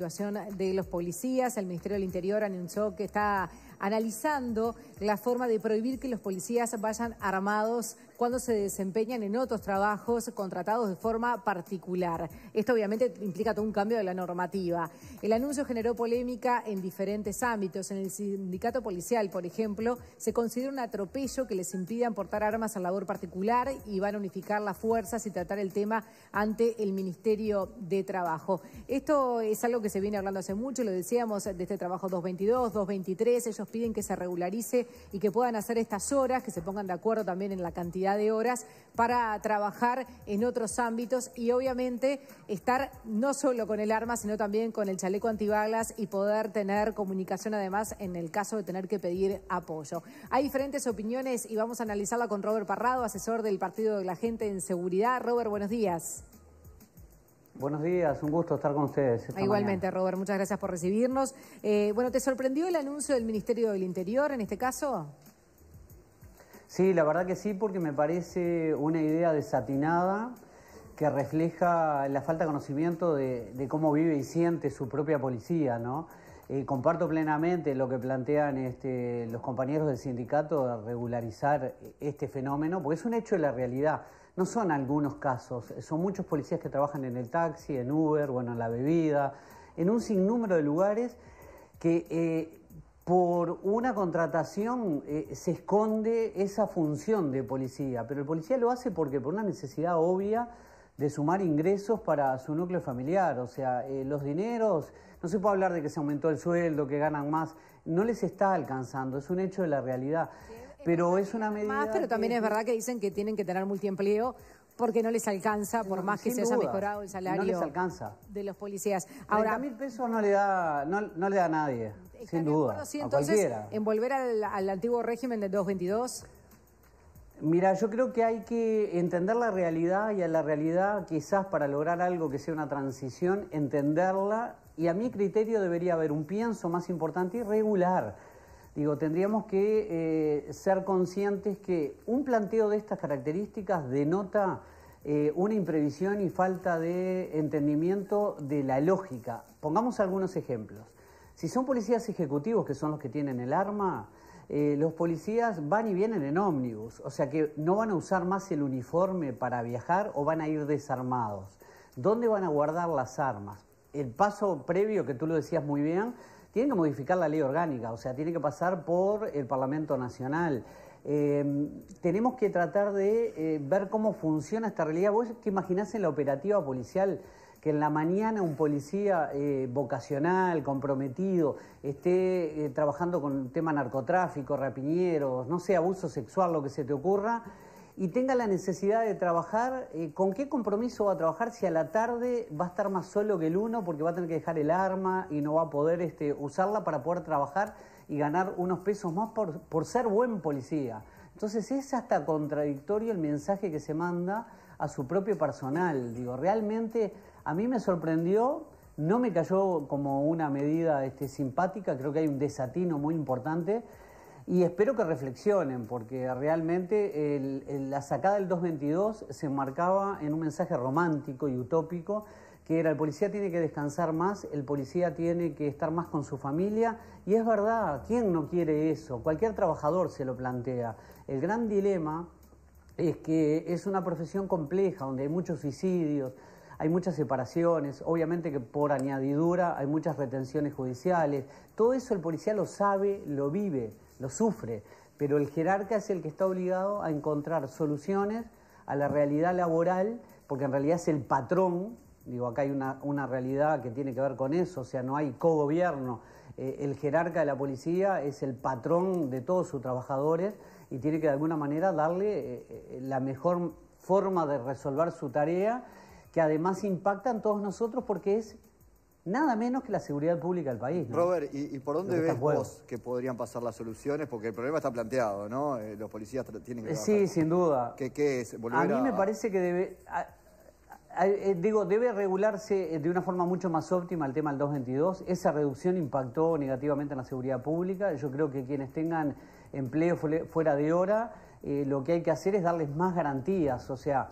situación de los policías. El Ministerio del Interior anunció que está analizando la forma de prohibir que los policías vayan armados cuando se desempeñan en otros trabajos contratados de forma particular. Esto obviamente implica todo un cambio de la normativa. El anuncio generó polémica en diferentes ámbitos. En el sindicato policial, por ejemplo, se considera un atropello que les impida portar armas a labor particular y van a unificar las fuerzas y tratar el tema ante el Ministerio de Trabajo. Esto es algo que se viene hablando hace mucho, lo decíamos, de este trabajo 222, 223. Ellos piden que se regularice y que puedan hacer estas horas, que se pongan de acuerdo también en la cantidad de horas para trabajar en otros ámbitos y obviamente estar no solo con el arma, sino también con el chaleco antibalas y poder tener comunicación además en el caso de tener que pedir apoyo. Hay diferentes opiniones y vamos a analizarla con Robert Parrado, asesor del Partido de la Gente en Seguridad. Robert, buenos días. Buenos días, un gusto estar con ustedes. Igualmente, Robert, muchas gracias por recibirnos. Eh, bueno, ¿te sorprendió el anuncio del Ministerio del Interior en este caso? Sí, la verdad que sí, porque me parece una idea desatinada que refleja la falta de conocimiento de, cómo vive y siente su propia policía, ¿no? Eh, comparto plenamente lo que plantean este, los compañeros del sindicato de regularizar este fenómeno, porque es un hecho de la realidad. No son algunos casos, son muchos policías que trabajan en el taxi, en Uber, bueno, en la bebida, en un sinnúmero de lugares que eh, por una contratación eh, se esconde esa función de policía, pero el policía lo hace porque por una necesidad obvia de sumar ingresos para su núcleo familiar, o sea, eh, los dineros, no se puede hablar de que se aumentó el sueldo, que ganan más, no les está alcanzando, es un hecho de la realidad. pero es una medida... Más, pero también es verdad que dicen que tienen que tener multiempleo porque no les alcanza, por más que se haya mejorado el salario les alcanza. de los policías. Ahora, mil pesos no le da, no, no le da a nadie. Sin duda. Acuerdo, en volver al, antiguo régimen de 222? Mira, yo creo que hay que entender la realidad y a la realidad quizás para lograr algo que sea una transición, entenderla y a mi criterio debería haber un pienso más importante y regular. Digo, tendríamos que eh, ser conscientes que un planteo de estas características denota eh, una imprevisión y falta de entendimiento de la lógica. Pongamos algunos ejemplos. Si son policías ejecutivos, que son los que tienen el arma, eh, los policías van y vienen en ómnibus, o sea que no van a usar más el uniforme para viajar o van a ir desarmados. ¿Dónde van a guardar las armas? El paso previo, que tú lo decías muy bien, tiene que modificar la ley orgánica, o sea, tiene que pasar por el Parlamento Nacional. Eh, tenemos que tratar de eh, ver cómo funciona esta realidad. ¿Vos te imaginás en la operativa policial que en la mañana un policía eh, vocacional, comprometido, esté eh, trabajando con tema narcotráfico, rapiñeros, no sé, abuso sexual, lo que se te ocurra, y tenga la necesidad de trabajar, eh, ¿con qué compromiso va a trabajar si a la tarde va a estar más solo que el uno porque va a tener que dejar el arma y no va a poder este, usarla para poder trabajar y ganar unos pesos más por, por ser buen policía? Entonces es hasta contradictorio el mensaje que se manda a su propio personal. Digo, realmente a mí me sorprendió, no me cayó como una medida este, simpática, creo que hay un desatino muy importante. Y espero que reflexionen, porque realmente la sacada del 222 se marcaba en un mensaje romántico y utópico, que era el policía tiene que descansar más, el policía tiene que estar más con su familia, y es verdad, ¿quién no quiere eso? Cualquier trabajador se lo plantea. El gran dilema es que es una profesión compleja, donde hay muchos suicidios, hay muchas separaciones, obviamente que por añadidura hay muchas retenciones judiciales, todo eso el policía lo sabe, lo vive, lo sufre, pero el jerarca es el que está obligado a encontrar soluciones a la realidad laboral, porque en realidad es el patrón, digo, acá hay una, realidad que tiene que ver con eso, o sea, no hay cogobierno, eh, el jerarca de la policía es el patrón de todos sus trabajadores y tiene que de alguna manera darle eh, eh, la mejor forma de resolver su tarea que además impactan todos nosotros porque es nada menos que la seguridad pública del país. Robert, ¿y, por dónde ves vos que podrían pasar las soluciones? Porque el problema está planteado, ¿no? Eh, los policías tienen que... Eh, sí, sin duda. ¿Qué, es? a mí me parece que debe... Eh, digo, debe regularse de una forma mucho más óptima el tema del 222. Esa reducción impactó negativamente en la seguridad pública. Yo creo que quienes tengan empleo fuera de hora, lo que hay que hacer es darles más garantías. O sea,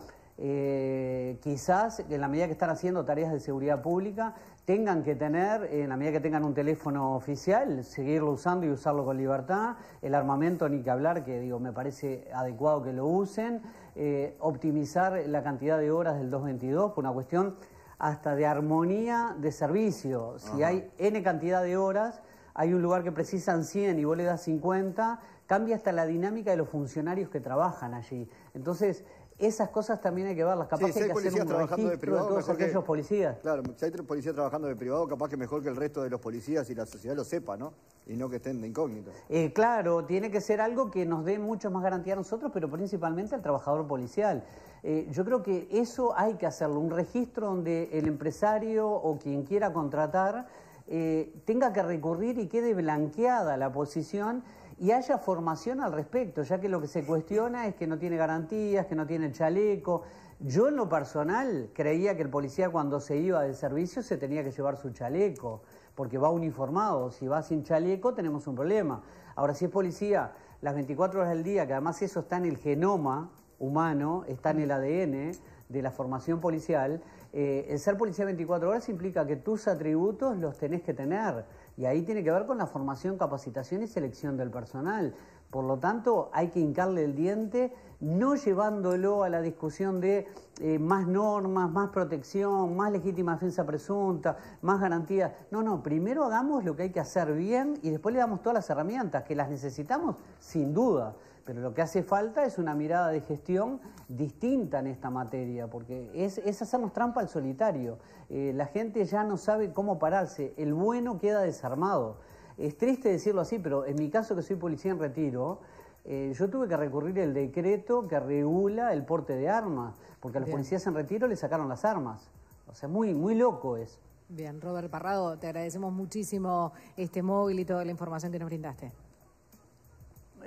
quizás en la medida que están haciendo tareas de seguridad pública tengan que tener, eh, en la medida que tengan un teléfono oficial, seguirlo usando y usarlo con libertad, el armamento ni que hablar, que digo, me parece adecuado que lo usen, eh, optimizar la cantidad de horas del 222 por una cuestión hasta de armonía de servicio. Si hay N cantidad de horas, hay un lugar que precisan 100 y vos le das 50, cambia hasta la dinámica de los funcionarios que trabajan allí. Entonces, esas cosas también hay que verlas. Capaz que hay, un trabajando policías. Claro, si hay policías trabajando de privado, capaz que mejor que el resto de los policías y la sociedad lo sepa, ¿no? Y no que estén de incógnito. Eh, claro, tiene que ser algo que nos dé mucho más garantía a nosotros, pero principalmente al trabajador policial. Eh, yo creo que eso hay que hacerlo, un registro donde el empresario o quien quiera contratar eh, tenga que recurrir y quede blanqueada la posición y haya formación al respecto, ya que lo que se cuestiona es que no tiene garantías, que no tiene chaleco. Yo en lo personal creía que el policía cuando se iba del servicio se tenía que llevar su chaleco, porque va uniformado, si va sin chaleco tenemos un problema. Ahora, si es policía las 24 horas del día, que además eso está en el genoma humano, está en el ADN de la formación policial, eh, el ser policía 24 horas implica que tus atributos los tenés que tener y ahí tiene que ver con la formación, capacitación y selección del personal. Por lo tanto, hay que hincarle el diente, no llevándolo a la discusión de eh, más normas, más protección, más legítima defensa presunta, más garantías. No, no, primero hagamos lo que hay que hacer bien y después le damos todas las herramientas que las necesitamos sin duda. Pero lo que hace falta es una mirada de gestión distinta en esta materia, porque es, es hacernos trampa al solitario. Eh, la gente ya no sabe cómo pararse, el bueno queda desarmado. Es triste decirlo así, pero en mi caso que soy policía en retiro, eh, yo tuve que recurrir el decreto que regula el porte de armas, porque a los policías en retiro le sacaron las armas. O sea, muy, muy loco es. Bien, Robert Parrado, te agradecemos muchísimo este móvil y toda la información que nos brindaste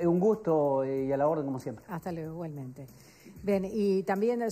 un gusto y a la orden como siempre. Hasta luego, igualmente. Bien, y también eh,